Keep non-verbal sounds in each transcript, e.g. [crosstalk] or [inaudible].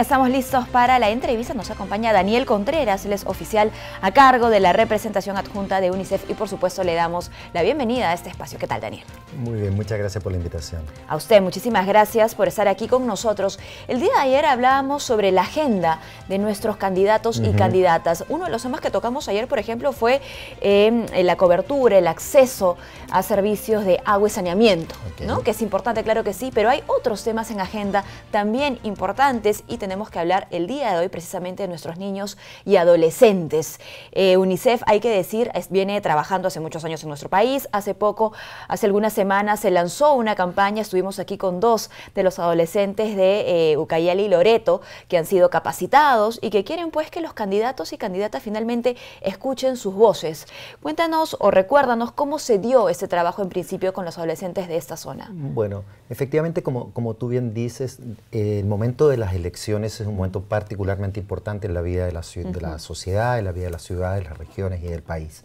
estamos listos para la entrevista. Nos acompaña Daniel Contreras, él es oficial a cargo de la representación adjunta de UNICEF y por supuesto le damos la bienvenida a este espacio. ¿Qué tal, Daniel? Muy bien, muchas gracias por la invitación. A usted, muchísimas gracias por estar aquí con nosotros. El día de ayer hablábamos sobre la agenda de nuestros candidatos y candidatas. Uno de los temas que tocamos ayer, por ejemplo, fue em, eh, la cobertura, el acceso a servicios de agua y saneamiento, ¿no? que es importante, claro que sí, pero hay otros temas en agenda también importantes y tenemos que hablar el día de hoy precisamente de nuestros niños y adolescentes. Eh, UNICEF, hay que decir, viene trabajando hace muchos años en nuestro país. Hace poco, hace algunas semanas, se lanzó una campaña. Estuvimos aquí con dos de los adolescentes de eh, Ucayali y Loreto que han sido capacitados y que quieren pues que los candidatos y candidatas finalmente escuchen sus voces. Cuéntanos o recuérdanos cómo se dio ese trabajo en principio con los adolescentes de esta zona. Bueno, efectivamente, como, como tú bien dices, el momento de las elecciones es un momento particularmente importante en la vida de la, sociedad, en la vida de las ciudades, las regiones y del país.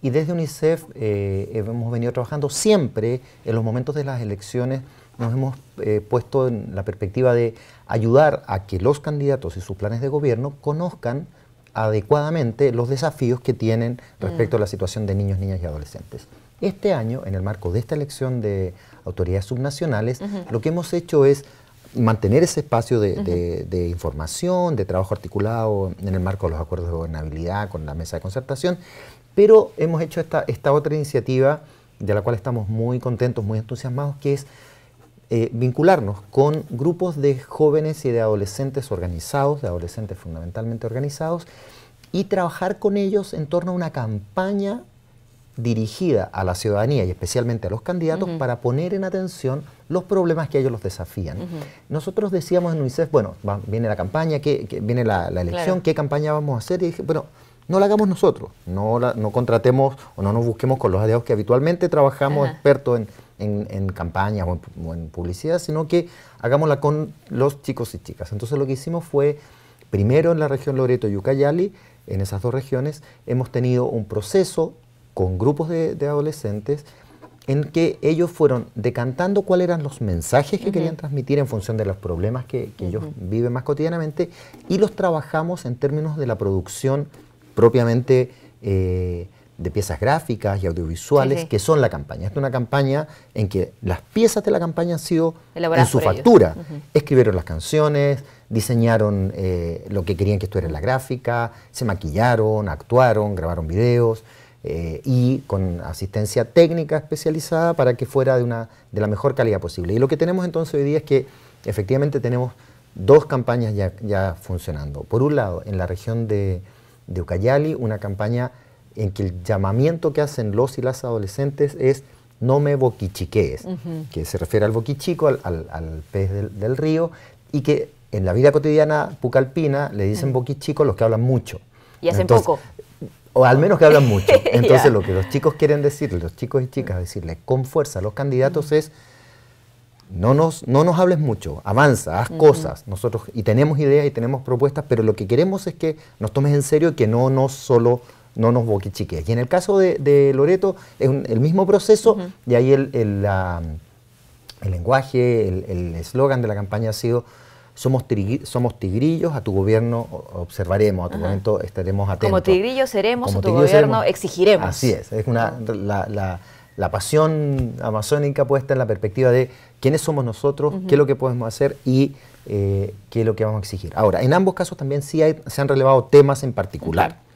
Y desde UNICEF eh, hemos venido trabajando siempre en los momentos de las elecciones, nos hemos eh, puesto en la perspectiva de ayudar a que los candidatos y sus planes de gobierno conozcan adecuadamente los desafíos que tienen respecto a la mm. situación de niños, niñas y adolescentes. Este año, en el marco de esta elección de autoridades subnacionales, lo que hemos hecho es mantener ese espacio de, información, de trabajo articulado en el marco de los acuerdos de gobernabilidad con la mesa de concertación, pero hemos hecho esta, otra iniciativa de la cual estamos muy contentos, muy entusiasmados, que es eh, vincularnos con grupos de jóvenes y de adolescentes organizados, de adolescentes fundamentalmente organizados, y trabajar con ellos en torno a una campaña dirigida a la ciudadanía y especialmente a los candidatos para poner en atención los problemas que ellos los desafían. Nosotros decíamos en UNICEF, bueno, viene la campaña, que, viene la, elección, ¿qué campaña vamos a hacer? Y dije, bueno, no la hagamos nosotros, no, no contratemos o no nos busquemos con los aliados que habitualmente trabajamos expertos en, en, campañas o, o en, publicidad, sino que hagámosla con los chicos y chicas. Entonces lo que hicimos fue, primero en la región Loreto y Ucayali, en esas dos regiones, hemos tenido un proceso con grupos de, adolescentes en que ellos fueron decantando cuáles eran los mensajes que querían transmitir en función de los problemas que, ellos viven más cotidianamente y los trabajamos en términos de la producción propiamente eh, de piezas gráficas y audiovisuales, que son la campaña. Esta es una campaña en que las piezas de la campaña han sido en su factura. Escribieron las canciones, diseñaron eh, lo que querían que estuviera en la gráfica, se maquillaron, actuaron, grabaron videos. Eh, y con asistencia técnica especializada para que fuera de, una, de la mejor calidad posible. Y lo que tenemos entonces hoy día es que efectivamente tenemos dos campañas ya, funcionando. Por un lado, en la región de, Ucayali, una campaña en que el llamamiento que hacen los y las adolescentes es no me boquichiquees, que se refiere al boquichico, al, pez del, río, y que en la vida cotidiana pucalpina le dicen boquichico los que hablan mucho. Y hacen poco o al menos que hablan [laughs] mucho. Entonces lo que los chicos quieren decirle, los chicos y chicas, decirle con fuerza a los candidatos es, no nos, no nos hables mucho, avanza, haz cosas. Nosotros, y tenemos ideas y tenemos propuestas, pero lo que queremos es que nos tomes en serio y que no nos solo no nos boquichiques. Y en el caso de, Loreto, es el mismo proceso, y ahí el, la, el lenguaje, el eslogan de la campaña ha sido somos, tigrillos, a tu gobierno observaremos, a tu momento estaremos atentos. Como tigrillos seremos, a tu gobierno exigiremos. Así es, es la, pasión amazónica puesta en la perspectiva de quiénes somos nosotros, qué es lo que podemos hacer y eh, qué es lo que vamos a exigir. Ahora, en ambos casos también sí se han relevado temas en particular.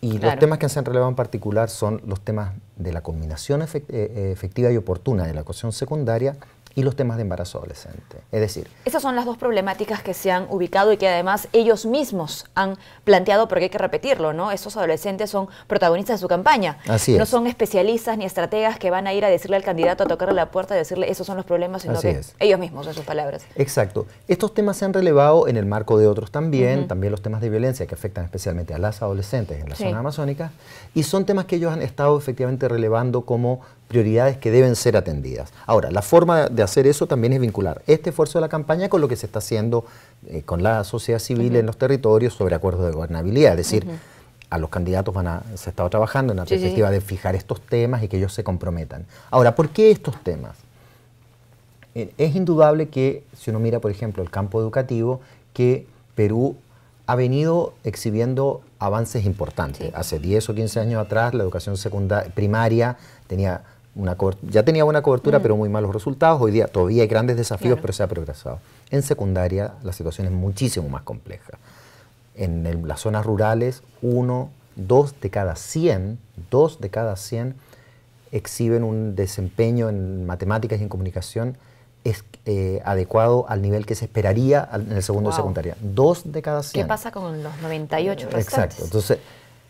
Y los temas que se han relevado en particular son los temas de la combinación eh, efectiva y oportuna de la ecuación secundaria y los temas de embarazo adolescente. Es decir... Esas son las dos problemáticas que se han ubicado y que además ellos mismos han planteado, porque hay que repetirlo, ¿no? Esos adolescentes son protagonistas de su campaña. Así es. No son especialistas ni estrategas que van a ir a decirle al candidato, a tocarle la puerta y decirle esos son los problemas, sino que ellos mismos, en sus palabras. Exacto. Estos temas se han relevado en el marco de otros también, también los temas de violencia que afectan especialmente a las adolescentes en la zona amazónica, y son temas que ellos han estado efectivamente relevando como prioridades que deben ser atendidas. Ahora, la forma de hacer eso también es vincular este esfuerzo de la campaña con lo que se está haciendo eh, con la sociedad civil en los territorios sobre acuerdos de gobernabilidad, es decir, a los candidatos van a, estado trabajando en la perspectiva de fijar estos temas y que ellos se comprometan. Ahora, ¿por qué estos temas? Eh, es indudable que si uno mira, por ejemplo, el campo educativo, que Perú ha venido exhibiendo avances importantes. Hace 10 o 15 años atrás la educación secundaria, primaria tenía una ya tenía buena cobertura, mm. pero muy malos resultados. Hoy día todavía hay grandes desafíos, pero se ha progresado. En secundaria la situación es muchísimo más compleja. En las zonas rurales, uno, dos de cada 100, dos de cada 100 exhiben un desempeño en matemáticas y en comunicación es, eh, adecuado al nivel que se esperaría en el segundo de secundaria. Dos de cada 100. ¿Qué pasa con los 98 restantes? Exacto. Entonces,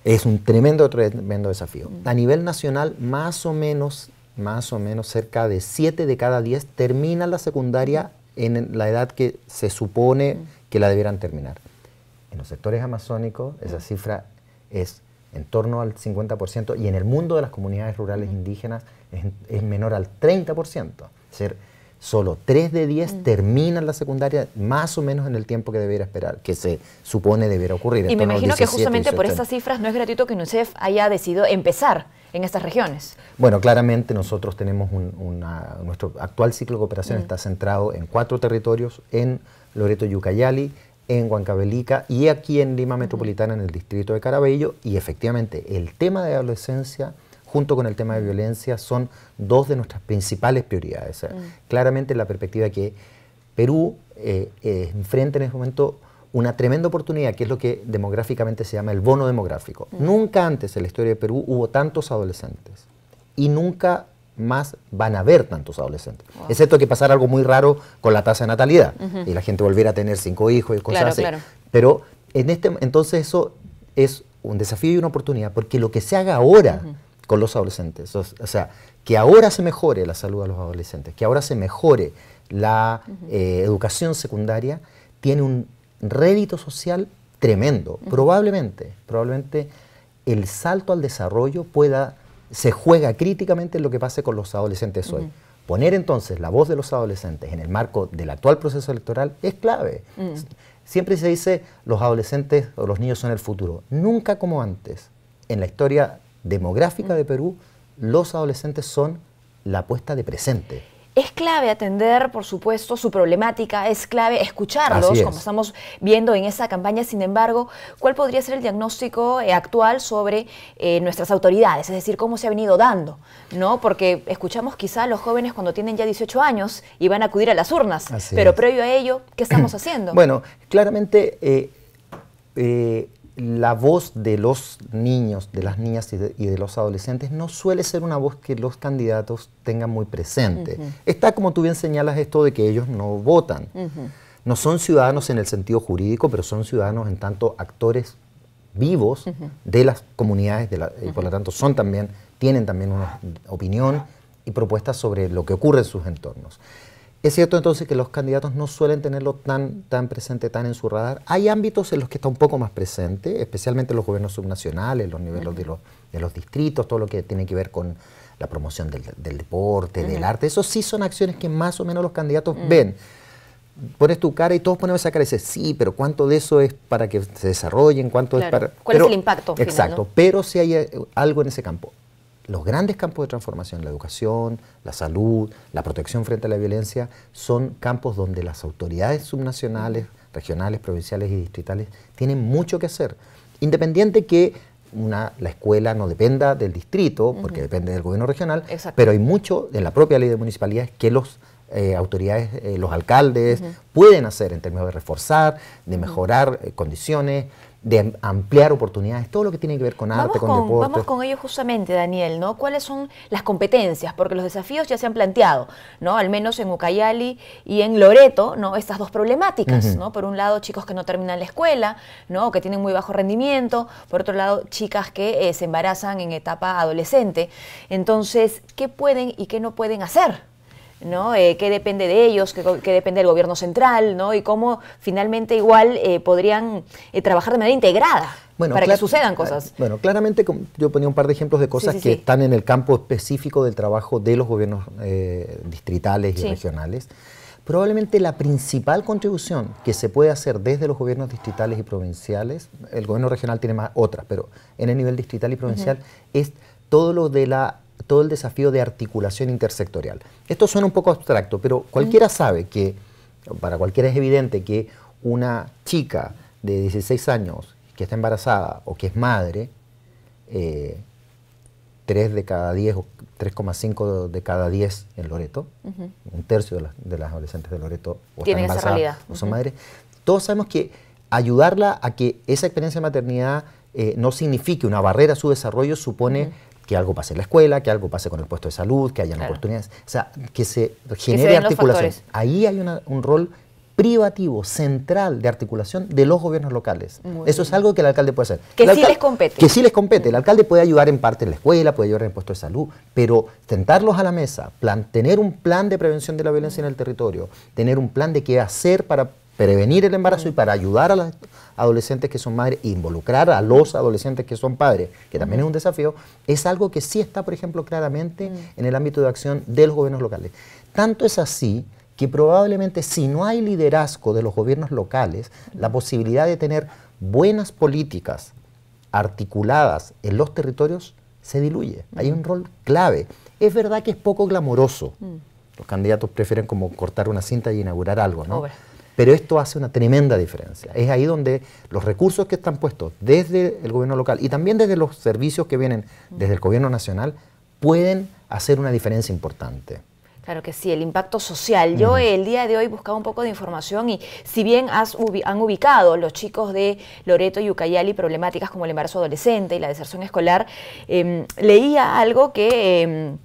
es un tremendo, tremendo desafío. Mm. A nivel nacional, más o menos, más o menos cerca de 7 de cada 10 terminan la secundaria en la edad que se supone mm. que la debieran terminar. En los sectores amazónicos, esa mm. cifra es en torno al 50% y en el mundo de las comunidades rurales indígenas es, menor al 30% solo 3 de 10 mm. terminan la secundaria más o menos en el tiempo que debiera esperar, que se supone debiera ocurrir. Y me imagino que justamente por estas cifras no es gratuito que UNICEF haya decidido empezar en estas regiones. Bueno, claramente nosotros tenemos un, nuestro actual ciclo de cooperación mm. está centrado en cuatro territorios, en Loreto Yucayali, en Huancavelica y aquí en Lima Metropolitana, en el distrito de Carabello, y efectivamente el tema de adolescencia junto con el tema de violencia, son dos de nuestras principales prioridades. Mm. Claramente la perspectiva que Perú eh, eh, enfrenta en este momento una tremenda oportunidad, que es lo que demográficamente se llama el bono demográfico. Mm. Nunca antes en la historia de Perú hubo tantos adolescentes y nunca más van a haber tantos adolescentes. Excepto que pasara algo muy raro con la tasa de natalidad y la gente volviera a tener cinco hijos y cosas así. Pero en este, entonces eso es un desafío y una oportunidad, porque lo que se haga ahora con los adolescentes. O sea, que ahora se mejore la salud de los adolescentes, que ahora se mejore la eh, educación secundaria, tiene un rédito social tremendo. Probablemente, probablemente el salto al desarrollo pueda, se juega críticamente en lo que pase con los adolescentes hoy. Poner entonces la voz de los adolescentes en el marco del actual proceso electoral es clave. Mm. Siempre se dice los adolescentes o los niños son el futuro. Nunca como antes en la historia demográfica de Perú, los adolescentes son la apuesta de presente. Es clave atender, por supuesto, su problemática, es clave escucharlos, como estamos viendo en esa campaña. Sin embargo, ¿cuál podría ser el diagnóstico eh, actual sobre eh, nuestras autoridades? Es decir, cómo se ha venido dando, ¿no? Porque escuchamos quizá a los jóvenes cuando tienen ya 18 años y van a acudir a las urnas, pero previo a ello, ¿qué estamos haciendo? [clears throat] Bueno, claramente eh, la voz de los niños, de las niñas y de, los adolescentes no suele ser una voz que los candidatos tengan muy presente. Está, como tú bien señalas, esto de que ellos no votan. No son ciudadanos en el sentido jurídico, pero son ciudadanos en tanto actores vivos de las comunidades y por lo tanto son también, tienen también una opinión y propuestas sobre lo que ocurre en sus entornos. Es cierto entonces que los candidatos no suelen tenerlo tan, tan presente, tan en su radar. Hay ámbitos en los que está un poco más presente, especialmente los gobiernos subnacionales, los niveles de, los, de los distritos, todo lo que tiene que ver con la promoción del, deporte, del arte. Eso sí son acciones que más o menos los candidatos mm. ven. Pones tu cara y todos ponemos esa cara y dices, sí, pero ¿cuánto de eso es para que se desarrollen? ¿Cuánto es para...? ¿Cuál es el impacto? exacto, pero si hay eh, algo en ese campo los grandes campos de transformación, la educación, la salud, la protección frente a la violencia, son campos donde las autoridades subnacionales, regionales, provinciales y distritales tienen mucho que hacer. Independiente que la escuela no dependa del distrito, porque depende del gobierno regional, pero hay mucho en la propia ley de municipalidades que los eh, autoridades, eh, los alcaldes pueden hacer en términos de reforzar, de mejorar eh, condiciones, de ampliar oportunidades, todo lo que tiene que ver con arte, con, deporte. Vamos con ello justamente, Daniel, ¿no? ¿Cuáles son las competencias? Porque los desafíos ya se han planteado, ¿no? Al menos en Ucayali y en Loreto, ¿no? Estas dos problemáticas, ¿no? Por un lado, chicos que no terminan la escuela, ¿no? que tienen muy bajo rendimiento, por otro lado, chicas que eh, se embarazan en etapa adolescente. Entonces, ¿qué pueden y qué no pueden hacer? ¿no? Eh, qué depende de ellos, qué, depende del gobierno central, ¿no? Y cómo finalmente igual eh, podrían eh, trabajar de manera integrada para que sucedan ah, cosas. Bueno, claramente yo ponía un par de ejemplos de cosas que están en el campo específico del trabajo de los gobiernos distritales y regionales. Probablemente la principal contribución que se puede hacer desde los gobiernos distritales y provinciales, el gobierno regional tiene más otras, pero en el nivel distrital y provincial, es todo lo de la todo el desafío de articulación intersectorial. Esto suena un poco abstracto, pero cualquiera mm. sabe que, para cualquiera es evidente que una chica de 16 años que está embarazada o que es madre, 3 eh, de cada 10 o 3,5 de cada 10 en Loreto, un tercio de, las adolescentes de Loreto o están embarazadas son madres. Todos sabemos que ayudarla a que esa experiencia de maternidad eh, no signifique una barrera a su desarrollo supone que algo pase en la escuela, que algo pase con el puesto de salud, que hayan oportunidades, o sea, que se genere articulación. Ahí hay un rol privativo, central de articulación de los gobiernos locales. Eso es algo que el alcalde puede hacer. Que sí les compete. Que sí les compete. El alcalde puede ayudar en parte en la escuela, puede ayudar en el puesto de salud, pero sentarlos a la mesa, tener un plan de prevención de la violencia en el territorio, tener un plan de qué hacer para prevenir el embarazo y para ayudar a las adolescentes que son madres, involucrar a los adolescentes que son padres, que también es un desafío, es algo que sí está, por ejemplo, claramente en el ámbito de acción de los gobiernos locales. Tanto es así que probablemente si no hay liderazgo de los gobiernos locales, la posibilidad de tener buenas políticas articuladas en los territorios se diluye. Hay un rol clave. Es verdad que es poco glamoroso. Los candidatos prefieren como cortar una cinta y inaugurar algo, ¿no? pero esto hace una tremenda diferencia. Es ahí donde los recursos que están puestos desde el gobierno local y también desde los servicios que vienen desde el gobierno nacional pueden hacer una diferencia importante. Claro que sí, el impacto social. Yo el día de hoy buscaba un poco de información y si bien han ubicado los chicos de Loreto y Ucayali problemáticas como el embarazo adolescente y la deserción escolar, em, leía algo que... Em,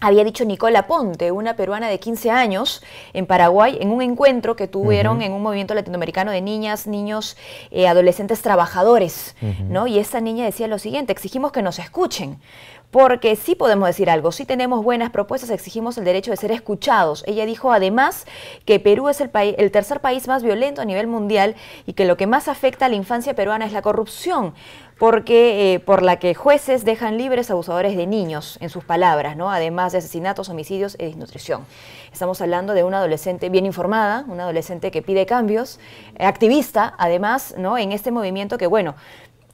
había dicho Nicola Ponte, una peruana de 15 años en Paraguay, en un encuentro que tuvieron en un movimiento latinoamericano de niñas, niños, eh, adolescentes trabajadores, ¿no? Y esa niña decía lo siguiente, exigimos que nos escuchen, porque sí podemos decir algo, sí tenemos buenas propuestas, exigimos el derecho de ser escuchados. Ella dijo además que Perú es el, país, el tercer país más violento a nivel mundial y que lo que más afecta a la infancia peruana es la corrupción porque eh, por la que jueces dejan libres abusadores de niños, en sus palabras, ¿no? además de asesinatos, homicidios y e desnutrición. Estamos hablando de una adolescente bien informada, una adolescente que pide cambios, eh, activista además, ¿no? en este movimiento que, bueno,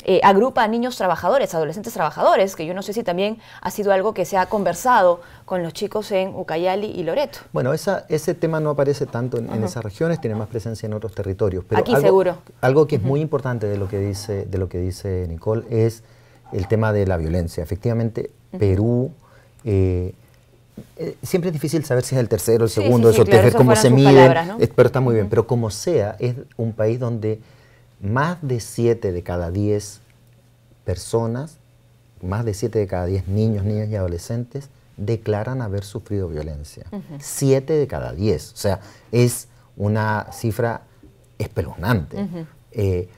eh, agrupa a niños trabajadores, adolescentes trabajadores, que yo no sé si también ha sido algo que se ha conversado con los chicos en Ucayali y Loreto. Bueno, ese tema no aparece tanto en, esas regiones, tiene más presencia en otros territorios. Pero Aquí seguro. Algo que es muy importante de lo que dice, de lo que dice Nicole es el tema de la violencia. Efectivamente, Perú... Eh, eh, siempre es difícil saber si es el tercero, el segundo, eso, claro, cómo se mide, pero está muy bien. Pero como sea, es un país donde más de 7 de cada 10 personas, más de 7 de cada 10 niños, niñas y adolescentes declaran haber sufrido violencia. 7 de cada 10. O sea, es una cifra espeluznante. eh,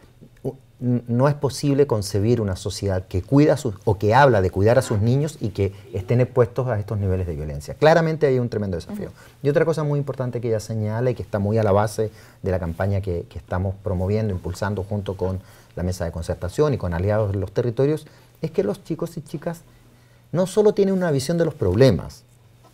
no es posible concebir una sociedad que cuida a sus, o que habla de cuidar a sus niños y que estén expuestos a estos niveles de violencia. Claramente hay un tremendo desafío. Y otra cosa muy importante que ella señala y que está muy a la base de la campaña que, que estamos promoviendo, impulsando junto con la mesa de concertación y con aliados de los territorios, es que los chicos y chicas no solo tienen una visión de los problemas,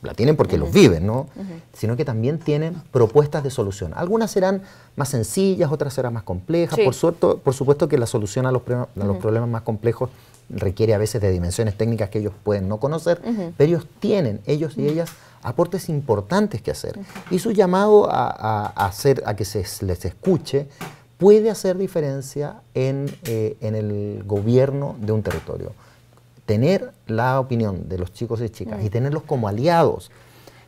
la tienen porque los viven, ¿no? Sino que también tienen propuestas de solución. Algunas serán más sencillas, otras serán más complejas. Por, por supuesto que la solución a los, problemas más complejos requiere a veces de dimensiones técnicas que ellos pueden no conocer, pero ellos tienen, ellos y ellas, aportes importantes que hacer. Y su llamado a, hacer, a que se les escuche puede hacer diferencia en eh, el gobierno de un territorio tener la opinión de los chicos y chicas y tenerlos como aliados,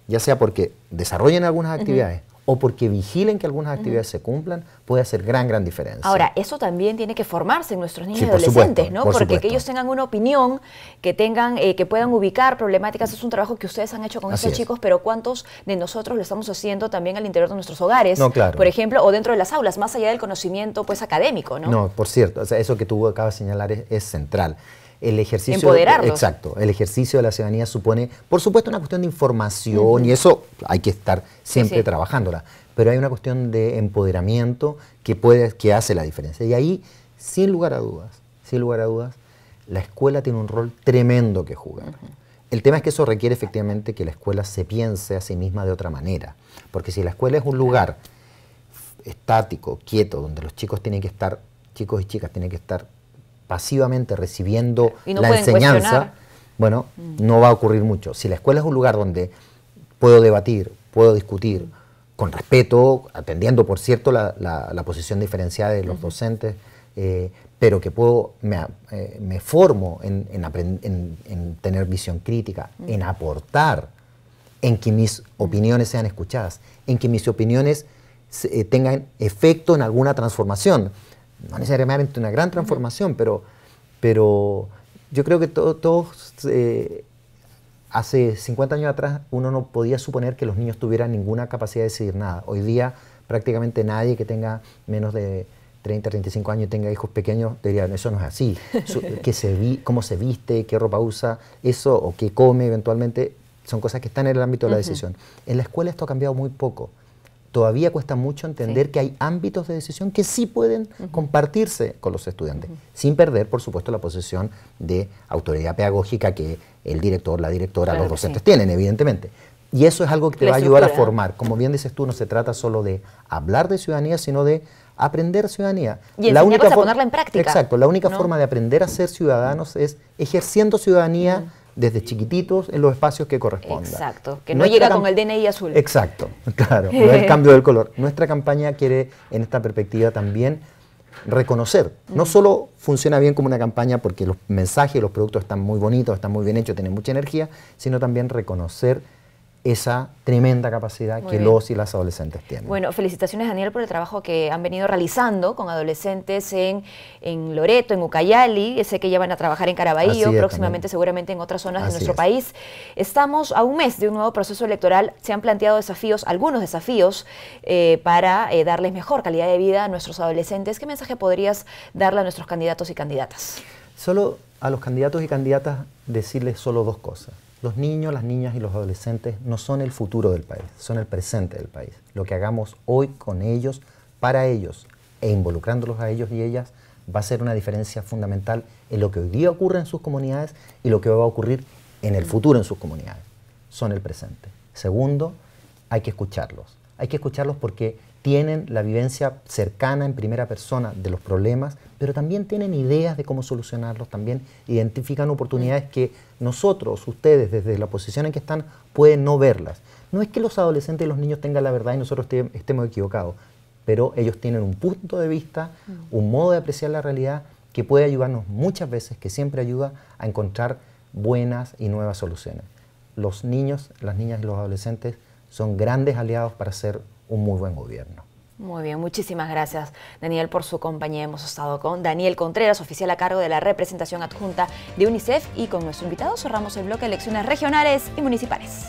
ya sea porque desarrollen algunas actividades o porque vigilen que algunas actividades se cumplan, puede hacer gran, gran diferencia. Ahora, eso también tiene que formarse en nuestros niños y adolescentes, ¿no? porque que ellos tengan una opinión, que tengan, eh, que puedan ubicar problemáticas, es un trabajo que ustedes han hecho con esos chicos, pero ¿cuántos de nosotros lo estamos haciendo también al interior de nuestros hogares? Por ejemplo, o dentro de las aulas, más allá del conocimiento pues académico, ¿no? No, por cierto, eso que tú acabas de señalar es central el ejercicio... Exacto, el ejercicio de la ciudadanía supone, por supuesto, una cuestión de información y eso hay que estar siempre trabajándola, pero hay una cuestión de empoderamiento que, puede, que hace la diferencia. Y ahí, sin lugar a dudas, sin lugar a dudas, la escuela tiene un rol tremendo que jugar. El tema es que eso requiere efectivamente que la escuela se piense a sí misma de otra manera, porque si la escuela es un lugar estático, quieto, donde los chicos tienen que estar, chicos y chicas tienen que estar pasivamente recibiendo la enseñanza, bueno, mm. no va a ocurrir mucho. Si la escuela es un lugar donde puedo debatir, puedo discutir, mm. con respeto, atendiendo, por cierto, la, posición diferenciada de los docentes, eh, pero que puedo, me, eh, formo en, tener visión crítica, mm. en aportar, en que mis opiniones sean escuchadas, en que mis opiniones eh, tengan efecto en alguna transformación no necesariamente una gran transformación, pero, pero yo creo que todos, eh, hace 50 años atrás uno no podía suponer que los niños tuvieran ninguna capacidad de decidir nada. Hoy día prácticamente nadie que tenga menos de 30, 35 años y tenga hijos pequeños, diría eso no es así. [laughs] que cómo se viste, qué ropa usa, eso o qué come eventualmente, son cosas que están en el ámbito de la decisión. En la escuela esto ha cambiado muy poco todavía cuesta mucho entender que hay ámbitos de decisión que sí pueden compartirse con los estudiantes, sin perder, por supuesto, la posición de autoridad pedagógica que el director, la directora, los docentes tienen, evidentemente. Y eso es algo que te va a ayudar a formar. Como bien dices tú, no se trata solo de hablar de ciudadanía, sino de aprender ciudadanía. Y la única ponerla en práctica. Exacto, la única forma de aprender a ser ciudadanos es ejerciendo ciudadanía desde chiquititos en los espacios que correspondan. Exacto, que no llega con el DNI azul. Exacto, [laughs] claro, el [laughs] cambio del color. Nuestra campaña quiere, en esta perspectiva también, reconocer. No solo funciona bien como una campaña porque los mensajes, los productos están muy bonitos, están muy bien hechos, tienen mucha energía, sino también reconocer esa tremenda capacidad que los y las adolescentes tienen. Bueno, felicitaciones Daniel por el trabajo que han venido realizando con adolescentes en, Loreto, en Ucayali, sé que llevan a trabajar en Caraballo, próximamente seguramente en otras zonas de nuestro país. Estamos a un mes de un nuevo proceso electoral, se han planteado desafíos, algunos desafíos, eh, para eh, darles mejor calidad de vida a nuestros adolescentes. ¿Qué mensaje podrías darle a nuestros candidatos y candidatas? Solo a los candidatos y candidatas decirles solo dos cosas. Los niños, las niñas y los adolescentes no son el futuro del país, son el presente del país. Lo que hagamos hoy con ellos, para ellos e involucrándolos a ellos y ellas va a ser una diferencia fundamental en lo que hoy día ocurre en sus comunidades y lo que va a ocurrir en el futuro en sus comunidades. Son el presente. Segundo, hay que escucharlos. Hay que escucharlos porque tienen la vivencia cercana en primera persona de los problemas, pero también tienen ideas de cómo solucionarlos, también identifican oportunidades que nosotros, ustedes, desde la posición en que están, pueden no verlas. No es que los adolescentes y los niños tengan la verdad y nosotros estemos equivocados, pero ellos tienen un punto de vista, mm. un modo de apreciar la realidad que puede ayudarnos muchas veces, que siempre ayuda a encontrar buenas y nuevas soluciones. Los niños, las niñas y los adolescentes son grandes aliados para ser un muy buen gobierno. Muy bien, muchísimas gracias Daniel por su compañía. Hemos estado con Daniel Contreras, oficial a cargo de la representación adjunta de UNICEF y con nuestro invitado cerramos el bloque de elecciones regionales y municipales.